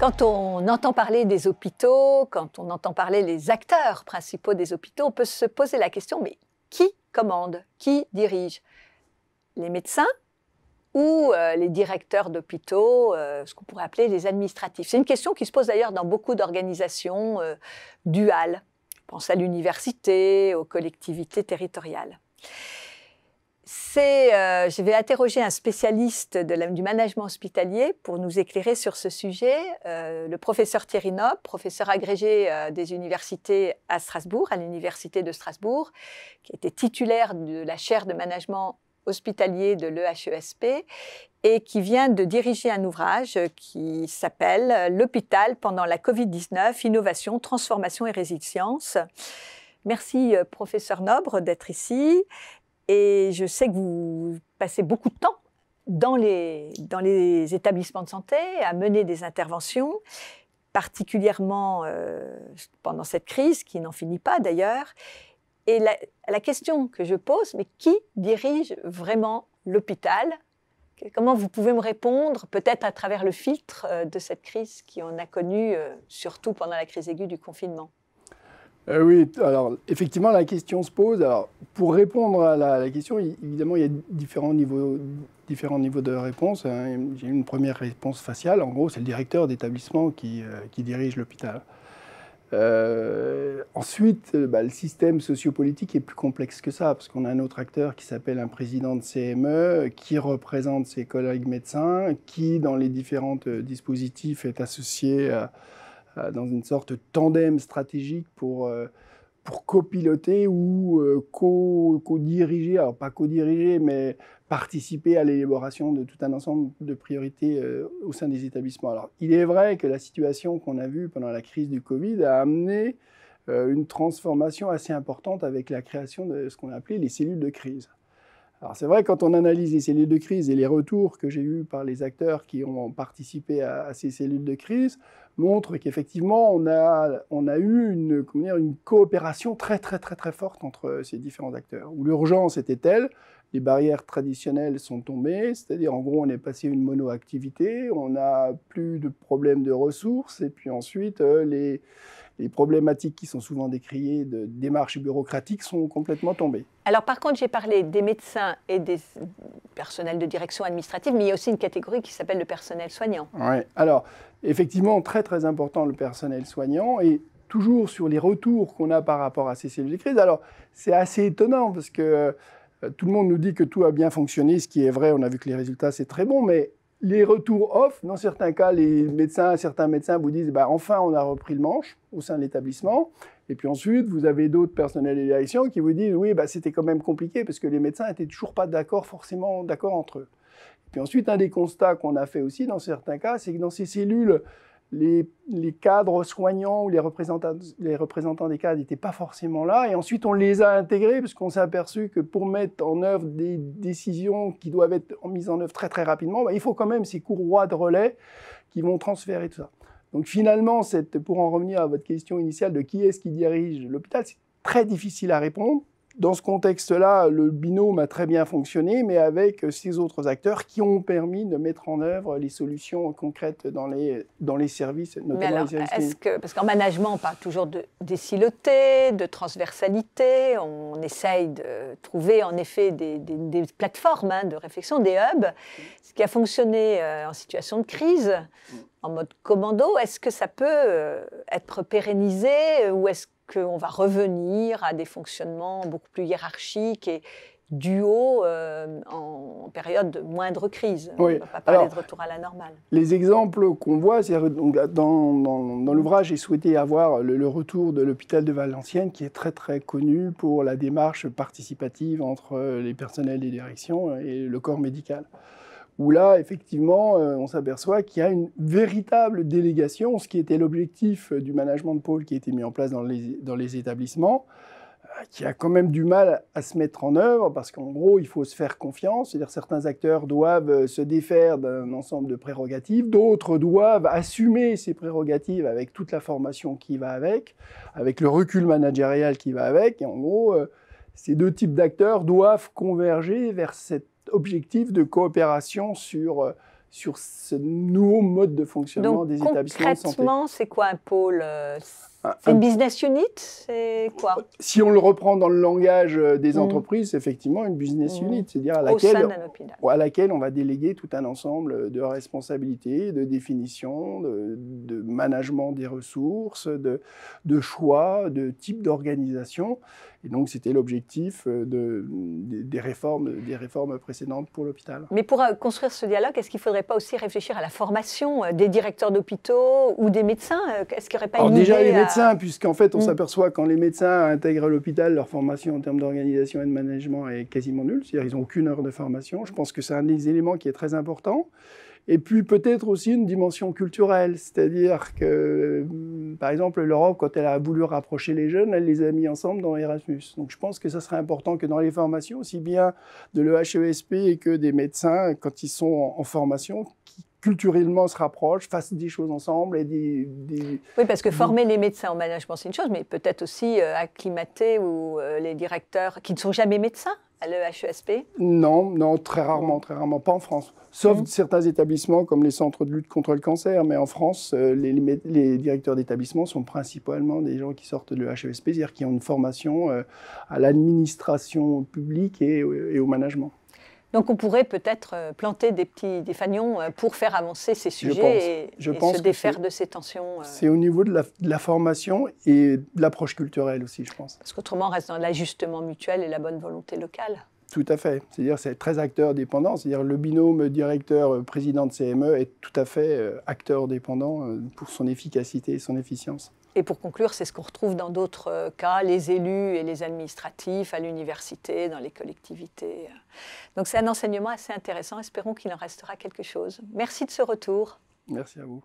Quand on entend parler des hôpitaux, quand on entend parler les acteurs principaux des hôpitaux, on peut se poser la question, mais qui commande Qui dirige Les médecins ou euh, les directeurs d'hôpitaux, euh, ce qu'on pourrait appeler les administratifs C'est une question qui se pose d'ailleurs dans beaucoup d'organisations euh, duales. On pense à l'université, aux collectivités territoriales c'est, euh, je vais interroger un spécialiste du management hospitalier pour nous éclairer sur ce sujet, euh, le professeur Thierry Nob, professeur agrégé euh, des universités à Strasbourg, à l'université de Strasbourg, qui était titulaire de la chaire de management hospitalier de l'EHESP et qui vient de diriger un ouvrage qui s'appelle L'hôpital pendant la Covid-19, innovation, transformation et résilience. Merci, professeur Nobre, d'être ici. Et je sais que vous passez beaucoup de temps dans les, établissements de santé à mener des interventions, particulièrement euh, pendant cette crise qui n'en finit pas d'ailleurs. Et la, question que je pose, mais qui dirige vraiment l'hôpital Comment vous pouvez me répondre, peut-être à travers le filtre euh, de cette crise qui qu'on a connue, euh, surtout pendant la crise aiguë du confinement euh, oui, alors effectivement, la question se pose. Alors, pour répondre à la, question, évidemment, il y a différents niveaux, différents niveaux de réponse. Hein. J'ai une première réponse faciale. En gros, c'est le directeur d'établissement qui, euh, dirige l'hôpital. Euh, ensuite, bah, le système sociopolitique est plus complexe que ça, parce qu'on a un autre acteur qui s'appelle un président de CME, qui représente ses collègues médecins, qui, dans les différents dispositifs, est associé à euh, dans une sorte de tandem stratégique pour, euh, pour copiloter ou euh, co-diriger, alors pas co-diriger, mais participer à l'élaboration de tout un ensemble de priorités au sein des établissements. Alors, il est vrai que la situation qu'on a vue pendant la crise du Covid a amené une transformation assez importante avec la création de ce qu'on a appelé les cellules de crise. Alors c'est vrai, quand on analyse les cellules de crise et les retours que j'ai eus par les acteurs qui ont participé à, ces cellules de crise, montre qu'effectivement, on a, on a eu une, une coopération très, très, très, très forte entre ces différents acteurs, où l'urgence était telle, les barrières traditionnelles sont tombées, c'est-à-dire en gros, on est passé une monoactivité, on n'a plus de problèmes de ressources, et puis ensuite, euh, les les problématiques qui sont souvent décriées de démarches bureaucratiques sont complètement tombées. Alors par contre, j'ai parlé des médecins et des personnels de direction administrative, mais il y a aussi une catégorie qui s'appelle le personnel soignant. Oui, alors effectivement, très très important le personnel soignant et toujours sur les retours qu'on a par rapport à ces cellules de crise. Alors c'est assez étonnant parce que euh, tout le monde nous dit que tout a bien fonctionné, ce qui est vrai, on a vu que les résultats c'est très bon, mais les retours off, dans certains cas, les médecins, certains médecins vous disent bah, enfin on a repris le manche au sein de l'établissement. Et puis ensuite, vous avez d'autres personnels de qui vous disent oui, bah, c'était quand même compliqué parce que les médecins n'étaient toujours pas d'accord, forcément d'accord entre eux. Et puis ensuite, un des constats qu'on a fait aussi dans certains cas, c'est que dans ces cellules les, cadres soignants ou les représentants, des cadres n'étaient pas forcément là. Et ensuite, on les a intégrés puisqu'on qu'on s'est aperçu que pour mettre en œuvre des décisions qui doivent être mises en œuvre très très rapidement, bah, il faut quand même ces courroies de relais qui vont transférer tout ça. Donc finalement, pour en revenir à votre question initiale de qui est-ce qui dirige l'hôpital, c'est très difficile à répondre dans ce contexte-là, le binôme a très bien fonctionné, mais avec ces autres acteurs qui ont permis de mettre en œuvre les solutions concrètes dans les, dans les services, notamment les services est-ce que, Parce qu'en management, on parle toujours de silotés, de transversalité, on essaye de trouver en effet des, plateformes hein, de réflexion, des hubs. Ce qui a fonctionné euh, en situation de crise, en mode commando, est-ce que ça peut euh, être pérennisé ou est-ce on va revenir à des fonctionnements beaucoup plus hiérarchiques et du haut euh, en période de moindre crise. On ne pas parler de retour à la normale. Les exemples qu'on voit, donc, dans, dans, l'ouvrage, j'ai souhaité avoir le, retour de l'hôpital de Valenciennes, qui est très très connu pour la démarche participative entre les personnels des directions et le corps médical où là, effectivement, euh, on s'aperçoit qu'il y a une véritable délégation, ce qui était l'objectif euh, du management de pôle qui a été mis en place dans les, établissements, euh, qui a quand même du mal à se mettre en œuvre, parce qu'en gros, il faut se faire confiance, c'est-à-dire certains acteurs doivent se défaire d'un ensemble de prérogatives, d'autres doivent assumer ces prérogatives avec toute la formation qui va avec, avec le recul managérial qui va avec, et en gros, ces deux types d'acteurs doivent converger vers cette objectif de coopération sur, euh, sur ce nouveau mode de fonctionnement des établissements de santé. Concrètement, c'est quoi un pôle euh, une business unit C'est quoi Si on le reprend dans le langage euh, des mmh. entreprises, c'est effectivement une business mmh. unit, c'est-à-dire à laquelle, à laquelle on va déléguer tout un ensemble de responsabilités, de définitions, de, management des ressources, de, de choix, de type d'organisation. Et donc, c'était l'objectif euh, de, des, réformes, des réformes précédentes pour l'hôpital. Mais pour euh, construire ce dialogue, est-ce qu'il ne faudrait pas aussi réfléchir à la formation euh, des directeurs d'hôpitaux ou des médecins Est-ce qu'il n'y aurait pas déjà, les médecins, puisqu'en fait, on s'aperçoit mm. s'aperçoit quand les médecins intègrent l'hôpital, leur formation en termes d'organisation et de management est quasiment nulle. C'est-à-dire, qu'ils n'ont aucune heure de formation. Je pense que c'est un des éléments qui est très important. Et puis peut-être aussi une dimension culturelle, c'est-à-dire que par exemple, l'Europe, quand elle a voulu rapprocher les jeunes, elle les a mis ensemble dans Erasmus. Donc je pense que ça serait important que dans les formations, aussi bien de l'EHESP que des médecins, quand ils sont en formation, qui culturellement se rapprochent, fassent des choses ensemble et des... oui, parce que former les médecins en management, c'est une chose, mais peut-être aussi euh, acclimater ou euh, les directeurs qui ne sont jamais médecins à l'EHESP Non, non, très rarement, très rarement, pas en France. Sauf mmh. certains établissements comme les centres de lutte contre le cancer, mais en France, euh, les, directeurs d'établissements sont principalement des gens qui sortent de l'EHESP, c'est-à-dire qui ont une formation euh, à l'administration publique et au management. Donc on pourrait peut-être euh, planter des petits des fanions euh, pour faire avancer ces sujets je pense, et, se défaire de ces tensions. Euh. C'est au niveau de la, formation et de l'approche culturelle aussi, je pense. Parce qu'autrement, on reste dans l'ajustement mutuel et la bonne volonté locale. Tout à fait. C'est-à-dire c'est très acteur dépendant. C'est-à-dire le binôme directeur-président de CME est tout à fait acteur dépendant pour son efficacité et son efficience. Et pour conclure, c'est ce qu'on retrouve dans d'autres euh, cas, les élus et les administratifs à l'université, dans les collectivités. Donc c'est un enseignement assez intéressant, espérons qu'il en restera quelque chose. Merci de ce retour. Merci à vous.